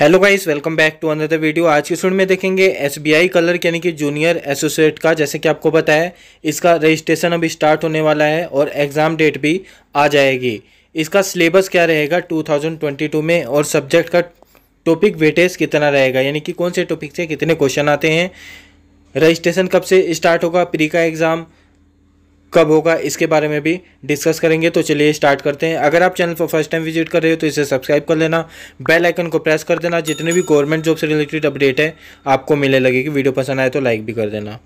hello guys welcome back to another video आज की सुन में देखेंगे एसबीआई कलर यानी कि जूनियर एसोसिएट का जैसे कि आपको पता है इसका रजिस्ट्रेशन अभी स्टार्ट होने वाला है और एग्ज़ाम डेट भी आ जाएगी इसका सिलेबस क्या रहेगा 2022 में और सब्जेक्ट का टॉपिक वेटेज कितना रहेगा यानी कि कौन से टॉपिक से कितने क्वेश्चन आते हैं रजिस्ट्रेशन कब से स्टार्ट होगा प्री का एग्ज़ाम कब होगा इसके बारे में भी डिस्कस करेंगे तो चलिए स्टार्ट करते हैं अगर आप चैनल पर फर्स्ट टाइम विजिट कर रहे हो तो इसे सब्सक्राइब कर लेना बेल आइकन को प्रेस कर देना जितने भी गवर्नमेंट जॉब से रिलेटेड अपडेट है आपको मिलने लगेगी वीडियो पसंद आए तो लाइक भी कर देना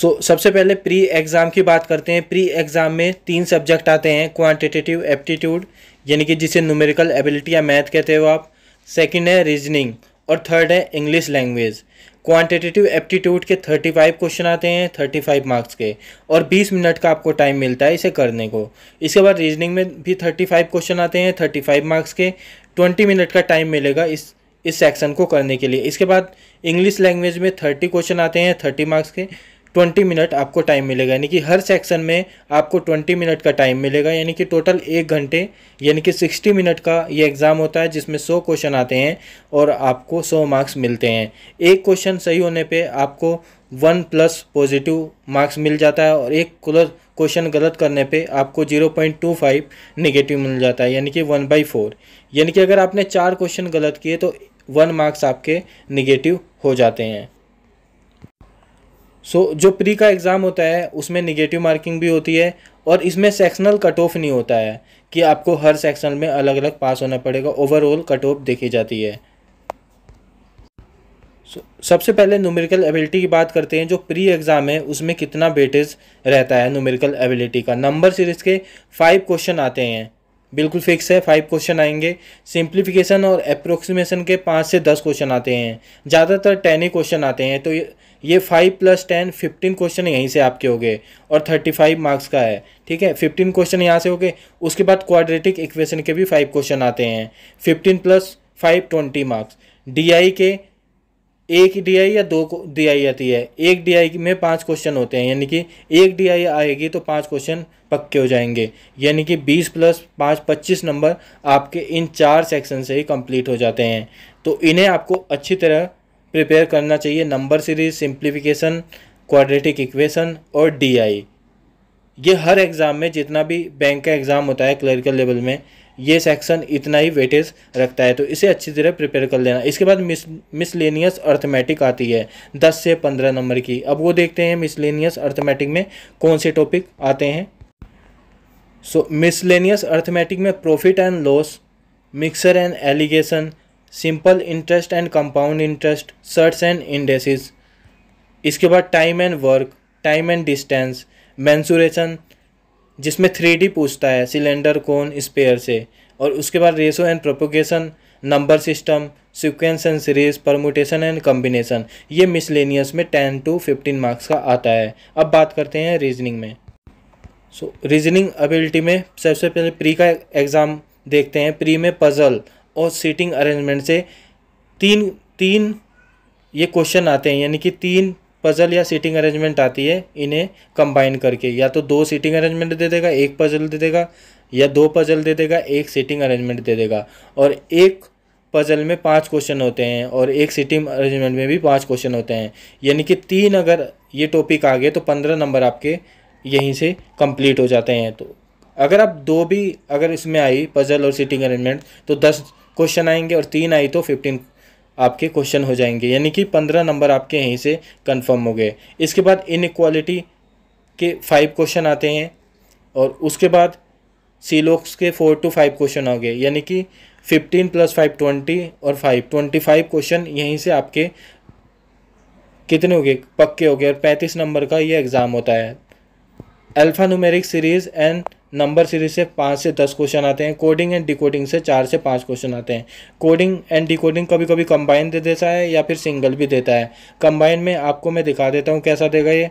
सो so, सबसे पहले प्री एग्ज़ाम की बात करते हैं प्री एग्ज़ाम में तीन सब्जेक्ट आते हैं क्वांटिटेटिव एप्टीट्यूड यानी कि जिसे न्यूमेरिकल एबिलिटी या मैथ कहते हो आप सेकंड है रीजनिंग और थर्ड है इंग्लिश लैंग्वेज क्वांटिटेटिव एप्टीट्यूड के 35 क्वेश्चन आते हैं 35 मार्क्स के और 20 मिनट का आपको टाइम मिलता है इसे करने को इसके बाद रीजनिंग में भी 35 क्वेश्चन आते हैं 35 मार्क्स के 20 मिनट का टाइम मिलेगा इस इस सेक्शन को करने के लिए इसके बाद इंग्लिश लैंग्वेज में थर्टी क्वेश्चन आते हैं थर्टी मार्क्स के ट्वेंटी मिनट आपको टाइम मिलेगा यानी कि हर सेक्शन में आपको ट्वेंटी मिनट का टाइम मिलेगा यानी कि टोटल एक घंटे यानी कि सिक्सटी मिनट का ये एग्ज़ाम होता है जिसमें सौ क्वेश्चन आते हैं और आपको सौ मार्क्स मिलते हैं एक क्वेश्चन सही होने पे आपको वन प्लस पॉजिटिव मार्क्स मिल जाता है और एक कुलर क्वेश्चन गलत करने पे आपको zero point two five negative मिल जाता है यानी कि वन बाई फोर यानी कि अगर आपने चार क्वेश्चन गलत किए तो वन मार्क्स आपके निगेटिव हो जाते हैं सो so, जो प्री का एग्ज़ाम होता है उसमें निगेटिव मार्किंग भी होती है और इसमें सेक्शनल कट ऑफ नहीं होता है कि आपको हर सेक्शन में अलग अलग पास होना पड़ेगा ओवरऑल कट ऑफ देखी जाती है so, सबसे पहले न्यूमेरिकल एबिलिटी की बात करते हैं जो प्री एग्ज़ाम है उसमें कितना बेटेज रहता है न्यूमेरिकल एबिलिटी का नंबर सीरीज के फाइव क्वेश्चन आते हैं बिल्कुल फिक्स है फाइव क्वेश्चन आएंगे सिंप्लीफिकेशन और अप्रोक्सीमेशन के पाँच से दस क्वेश्चन आते हैं ज़्यादातर टेन ही क्वेश्चन आते हैं तो ये five plus ten fifteen question यहीं से आपके हो गए और थर्टी फाइव मार्क्स का है ठीक है फिफ्टीन क्वेश्चन यहाँ से हो गए उसके बाद क्वाड्रेटिक इक्वेशन के भी फाइव क्वेश्चन आते हैं fifteen plus five twenty marks D के एक डीआई या दो डीआई आती है एक डीआई में पांच क्वेश्चन होते हैं यानी कि एक डीआई आएगी तो पांच क्वेश्चन पक्के हो जाएंगे यानी कि बीस प्लस पाँच पच्चीस नंबर आपके इन चार सेक्शन से ही कंप्लीट हो जाते हैं तो इन्हें आपको अच्छी तरह प्रिपेयर करना चाहिए number series simplification quadratic equation और डी ये हर एग्ज़ाम में जितना भी बैंक का एग्ज़ाम होता है क्लरिकल लेवल में ये सेक्शन इतना ही वेटेज रखता है तो इसे अच्छी तरह प्रिपेयर कर लेना इसके बाद मिस मिसलेनियस अर्थमेटिक आती है दस से पंद्रह नंबर की अब वो देखते हैं मिसलेनियस अर्थमेटिक में कौन से टॉपिक आते हैं सो मिसलेनियस अर्थमेटिक में profit and loss mixture and alligation simple interest and compound interest surds and indices इसके बाद time and work time and distance mensuration जिसमें थ्री डी पूछता है सिलेंडर कौन स्पेयर से और उसके बाद ratio and proportion number system sequence and series permutation and combination ये मिसलेनियस में टेन टू फिफ्टीन मार्क्स का आता है अब बात करते हैं रीजनिंग में सो रीजनिंग एबिलिटी में सबसे पहले प्री का एग्ज़ाम देखते हैं प्री में पज़ल और सीटिंग अरेंजमेंट से तीन तीन ये क्वेश्चन आते हैं यानी कि तीन पज़ल या सीटिंग अरेंजमेंट आती है इन्हें कंबाइन करके या तो दो सीटिंग अरेंजमेंट दे देगा एक पज़ल दे देगा या दो पज़ल दे देगा एक सीटिंग अरेंजमेंट दे देगा और एक पज़ल में पांच क्वेश्चन होते हैं और एक सीटिंग अरेंजमेंट में भी पांच क्वेश्चन होते हैं यानी कि तीन अगर ये टॉपिक आ गए तो पंद्रह नंबर आपके यहीं से कंप्लीट हो जाते हैं तो अगर आप दो भी अगर इसमें आई पज़ल और सीटिंग अरेंजमेंट तो दस क्वेश्चन आएंगे और तीन आई तो फिफ्टीन आपके क्वेश्चन हो जाएंगे यानी कि पंद्रह नंबर आपके यहीं से कंफर्म हो गए इसके बाद इनक्वालिटी के फाइव क्वेश्चन आते हैं और उसके बाद सीलोक्स के फोर टू फाइव क्वेश्चन आ गए यानी कि फिफ्टीन प्लस फाइव ट्वेंटी और फाइव ट्वेंटी फाइव क्वेश्चन यहीं से आपके कितने हो गए पक्के हो गए और पैंतीस नंबर का ये एग्ज़ाम होता है alpha numeric series and number series से पाँच से दस क्वेश्चन आते हैं कोडिंग एंड डिकोडिंग से चार से पाँच क्वेश्चन आते हैं कोडिंग एंड डिकोडिंग कभी कभी कंबाइन दे देता है या फिर सिंगल भी देता है कंबाइन में आपको मैं दिखा देता हूँ कैसा देगा ये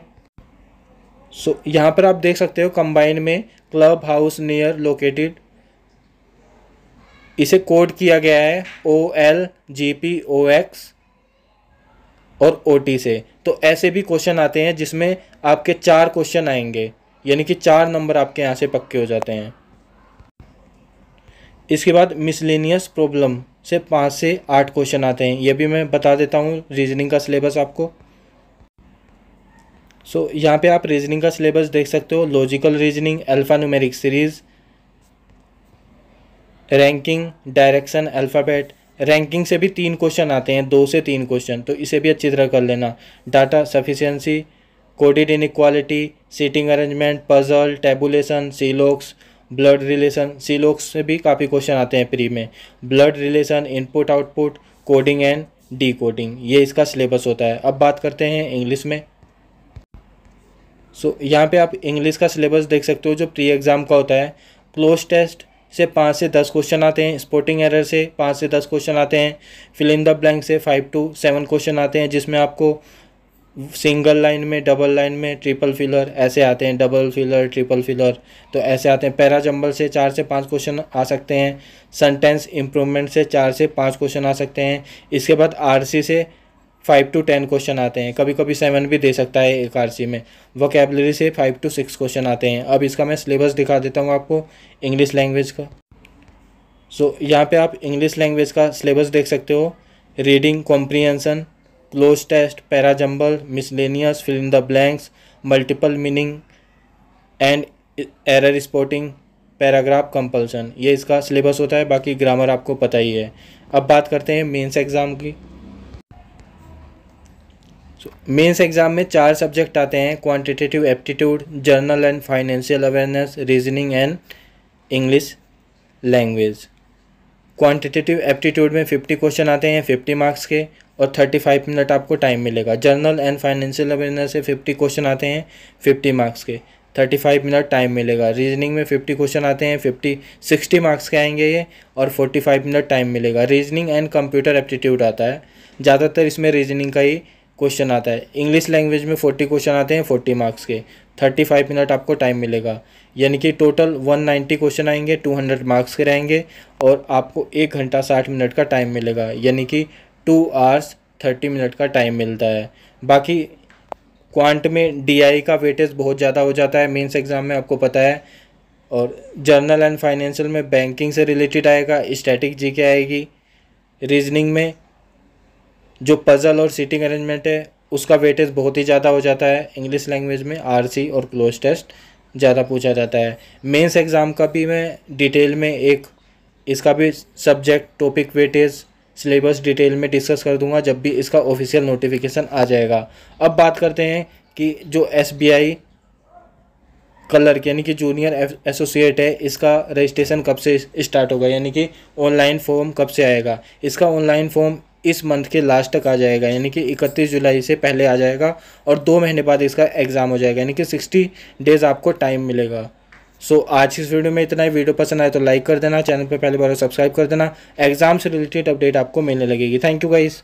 सो so, यहाँ पर आप देख सकते हो कंबाइन में क्लब हाउस नियर लोकेटेड इसे कोड किया गया है O L G P O X और ओ टी से तो ऐसे भी क्वेश्चन आते हैं जिसमें आपके चार क्वेश्चन आएंगे यानी कि चार नंबर आपके यहाँ से पक्के हो जाते हैं इसके बाद मिसलेनियस प्रॉब्लम से पाँच से आठ क्वेश्चन आते हैं ये भी मैं बता देता हूँ रीजनिंग का सिलेबस आपको सो so, यहाँ पे आप रीजनिंग का सिलेबस देख सकते हो logical reasoning alpha numeric series ranking direction alphabet ranking से भी तीन क्वेश्चन आते हैं दो से तीन क्वेश्चन तो इसे भी अच्छी तरह कर लेना data sufficiency coded inequality seating arrangement puzzle tabulation सीलोक्स ब्लड रिलेशन सीलोक्स से भी काफ़ी क्वेश्चन आते हैं प्री में blood relation input output coding and decoding ये इसका सिलेबस होता है अब बात करते हैं इंग्लिश में सो so, यहाँ पे आप इंग्लिश का सिलेबस देख सकते हो जो प्री एग्ज़ाम का होता है क्लोज टेस्ट से पाँच से दस क्वेश्चन आते हैं स्पोर्टिंग एरर से पाँच से दस क्वेश्चन आते हैं फिल इन द ब्लैंक से फाइव टू सेवन क्वेश्चन आते हैं जिसमें आपको सिंगल लाइन में डबल लाइन में ट्रिपल फिलर ऐसे आते हैं डबल फिलर ट्रिपल फिलर तो ऐसे आते हैं पैरा जंबल से चार से पांच क्वेश्चन आ सकते हैं सेंटेंस इम्प्रूवमेंट से चार से पांच क्वेश्चन आ सकते हैं इसके बाद आरसी से फाइव टू टेन क्वेश्चन आते हैं कभी कभी सेवन भी दे सकता है एक आर में वोकेबलरी से फाइव टू सिक्स क्वेश्चन आते हैं अब इसका मैं सिलेबस दिखा देता हूँ आपको इंग्लिश लैंग्वेज का सो so, यहाँ पर आप इंग्लिश लैंग्वेज का सिलेबस देख सकते हो reading comprehension cloze test parajumble miscellaneous fill in the blanks multiple meaning and error spotting paragraph completion ये इसका सिलेबस होता है बाकी ग्रामर आपको पता ही है अब बात करते हैं मेंस एग्ज़ाम की मेंस so, एग्ज़ाम में चार सब्जेक्ट आते हैं quantitative aptitude general and financial awareness reasoning and English language quantitative aptitude में फिफ्टी क्वेश्चन आते हैं फिफ्टी मार्क्स के और थर्टी फाइव मिनट आपको टाइम मिलेगा जर्नल एंड फाइनेंशियल अवेयरनेस से फिफ्टी क्वेश्चन आते हैं फिफ्टी मार्क्स के थर्टी फाइव मिनट टाइम मिलेगा रीजनिंग में फिफ्टी क्वेश्चन आते हैं फिफ्टी सिक्सटी मार्क्स के आएंगे ये और फोर्टी फाइव मिनट टाइम मिलेगा रीजनिंग एंड कंप्यूटर एप्टीट्यूड आता है ज़्यादातर इसमें रीजनिंग का ही क्वेश्चन आता है इंग्लिश लैंग्वेज में फोर्टी क्वेश्चन आते हैं फोर्टी मार्क्स के थर्टी फाइव मिनट आपको टाइम मिलेगा यानी कि टोटल वन नाइन्टी क्वेश्चन आएंगे टू हंड्रेड मार्क्स के रहेंगे और आपको एक घंटा साठ मिनट का टाइम मिलेगा यानी कि टू आवर्स थर्टी मिनट का टाइम मिलता है बाकी क्वांट में डीआई का वेटेज बहुत ज़्यादा हो जाता है मेंस एग्ज़ाम में आपको पता है और जर्नल एंड फाइनेंशियल में बैंकिंग से रिलेटेड आएगा स्टैटिक जी के आएगी रीजनिंग में जो पज़ल और सीटिंग अरेंजमेंट है उसका वेटेज बहुत ही ज़्यादा हो जाता है इंग्लिश लैंग्वेज में आर और क्लोज टेस्ट ज़्यादा पूछा जाता है मेन्स एग्ज़ाम का भी मैं डिटेल में एक इसका भी subject topic weightage syllabus detail में डिस्कस कर दूंगा जब भी इसका ऑफिशियल नोटिफिकेशन आ जाएगा अब बात करते हैं कि जो एस बी आई क्लर्क यानी कि जूनियर एसोसिएट है इसका रजिस्ट्रेशन कब से स्टार्ट होगा यानी कि ऑनलाइन फॉर्म कब से आएगा इसका ऑनलाइन फॉर्म इस मंथ के लास्ट तक आ जाएगा यानी कि 31 जुलाई से पहले आ जाएगा और दो महीने बाद इसका एग्ज़ाम हो जाएगा यानी कि 60 डेज़ आपको टाइम मिलेगा सो so, आज की इस वीडियो में इतना ही वीडियो पसंद आए तो लाइक कर देना चैनल पर पहली बार सब्सक्राइब कर देना एग्जाम से रिलेटेड अपडेट आपको मिलने लगेगी थैंक यू गाइज़